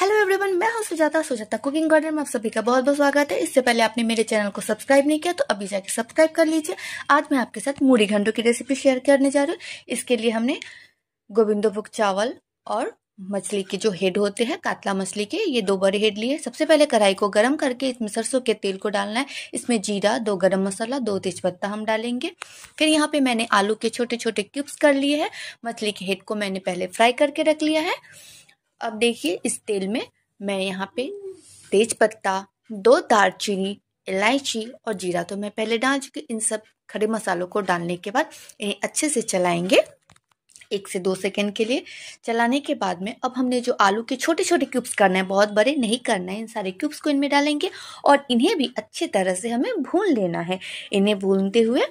hello everyone मैं हूं Sujata Sujata cooking garden में आप सभी का बहुत बहुत स्वागत है इससे पहले आपने मेरे चैनल को सब्सक्राइब नहीं किया तो अभी जाके सब्सक्राइब कर लीजिए आज मैं आपके साथ मूढ़ी घंटों की रेसिपी शेयर करने जा रही हूँ इसके लिए हमने गोविंदो भुग चावल और मछली के जो हेड होते हैं कातला मछली के ये दो बड़े हेड लिए सबसे पहले कढ़ाई को गर्म करके इसमें सरसों के तेल को डालना है इसमें जीरा दो गर्म मसाला दो तेजपत्ता हम डालेंगे फिर यहाँ पे मैंने आलू के छोटे छोटे क्यूब्स कर लिए हैं मछली के हेड को मैंने पहले फ्राई करके रख लिया है अब देखिए इस तेल में मैं यहाँ पे तेज पत्ता दो दालचीनी इलायची और जीरा तो मैं पहले डाल चुकी इन सब खड़े मसालों को डालने के बाद इन्हें अच्छे से चलाएंगे एक से दो सेकेंड के लिए चलाने के बाद में अब हमने जो आलू के छोटे छोटे क्यूब्स करना है बहुत बड़े नहीं करना है इन सारे क्यूब्स को इनमें डालेंगे और इन्हें भी अच्छे तरह से हमें भून लेना है इन्हें भूनते हुए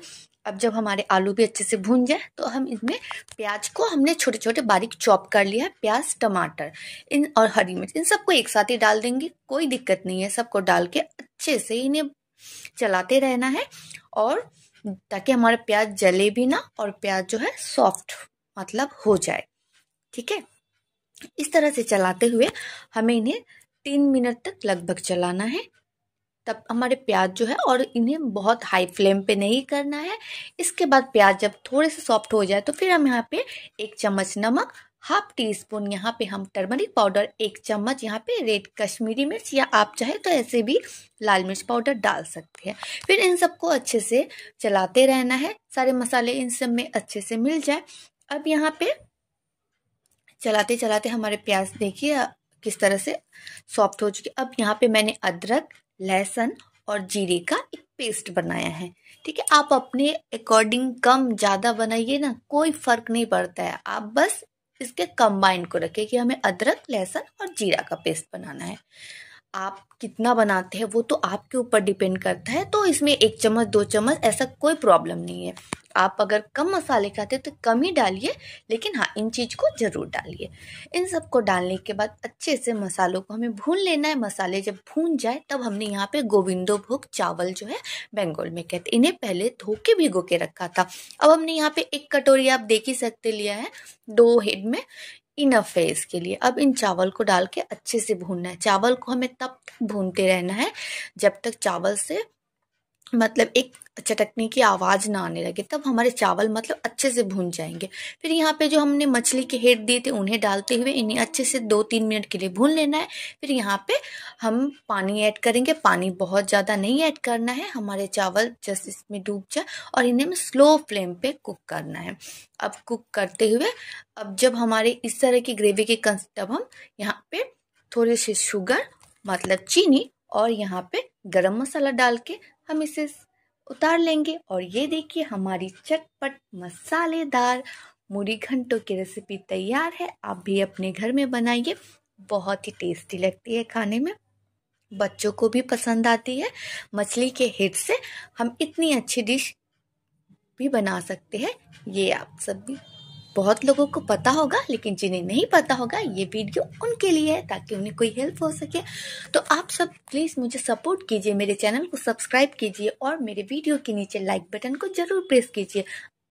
अब जब हमारे आलू भी अच्छे से भून जाए तो हम इसमें प्याज को हमने छोटे छोटे बारीक चॉप कर लिया है प्याज टमाटर इन और हरी मिर्च इन सबको एक साथ ही डाल देंगे कोई दिक्कत नहीं है सबको डाल के अच्छे से इन्हें चलाते रहना है और ताकि हमारा प्याज जले भी ना और प्याज जो है सॉफ्ट मतलब हो जाए ठीक है इस तरह से चलाते हुए हमें इन्हें तीन मिनट तक लगभग चलाना है तब हमारे प्याज जो है और इन्हें बहुत हाई फ्लेम पे नहीं करना है इसके बाद प्याज जब थोड़े से सॉफ्ट हो जाए तो फिर हम यहाँ पे एक चम्मच नमक हाफ टी स्पून यहाँ पे हम टर्मरिक पाउडर एक चम्मच यहाँ पे रेड कश्मीरी मिर्च या आप चाहे तो ऐसे भी लाल मिर्च पाउडर डाल सकते हैं फिर इन सबको अच्छे से चलाते रहना है सारे मसाले इन सब में अच्छे से मिल जाए अब यहाँ पे चलाते चलाते हमारे प्याज देखिए किस तरह से सॉफ्ट हो चुकी अब यहाँ पे मैंने अदरक लहसुन और जीरे का एक पेस्ट बनाया है ठीक है आप अपने अकॉर्डिंग कम ज़्यादा बनाइए ना कोई फ़र्क नहीं पड़ता है आप बस इसके कंबाइंड को रखें कि हमें अदरक लहसुन और जीरा का पेस्ट बनाना है आप कितना बनाते हैं वो तो आपके ऊपर डिपेंड करता है तो इसमें एक चम्मच दो चम्मच ऐसा कोई प्रॉब्लम नहीं है आप अगर कम मसाले खाते हैं तो कम ही डालिए लेकिन हाँ इन चीज़ को ज़रूर डालिए इन सब को डालने के बाद अच्छे से मसालों को हमें भून लेना है मसाले जब भून जाए तब हमने यहाँ पे गोविंदो भोग चावल जो है बंगाल में कहते इन्हें पहले धो के भिगो के रखा था अब हमने यहाँ पे एक कटोरी आप देख ही सकते लिया है दो हेड में इनफ है इसके लिए अब इन चावल को डाल के अच्छे से भूनना है चावल को हमें तब तक भूनते रहना है जब तक चावल से मतलब एक चटकने की आवाज़ ना आने लगे तब हमारे चावल मतलब अच्छे से भून जाएंगे फिर यहाँ पे जो हमने मछली के हेड दिए थे उन्हें डालते हुए इन्हें अच्छे से दो तीन मिनट के लिए भून लेना है फिर यहाँ पे हम पानी ऐड करेंगे पानी बहुत ज़्यादा नहीं ऐड करना है हमारे चावल जस्ट इसमें डूब जाए और इन्हें स्लो फ्लेम पर कुक करना है अब कुक करते हुए अब जब हमारे इस तरह की ग्रेवी के कंस तब हम यहाँ पर थोड़े से शुगर मतलब चीनी और यहाँ पे गरम मसाला डाल के हम इसे उतार लेंगे और ये देखिए हमारी चटपट मसालेदार मुरी घंटों की रेसिपी तैयार है आप भी अपने घर में बनाइए बहुत ही टेस्टी लगती है खाने में बच्चों को भी पसंद आती है मछली के हिट से हम इतनी अच्छी डिश भी बना सकते हैं ये आप सब भी बहुत लोगों को पता होगा लेकिन जिन्हें नहीं पता होगा ये वीडियो उनके लिए है ताकि उन्हें कोई हेल्प हो सके तो आप सब प्लीज़ मुझे सपोर्ट कीजिए मेरे चैनल को सब्सक्राइब कीजिए और मेरे वीडियो के नीचे लाइक बटन को जरूर प्रेस कीजिए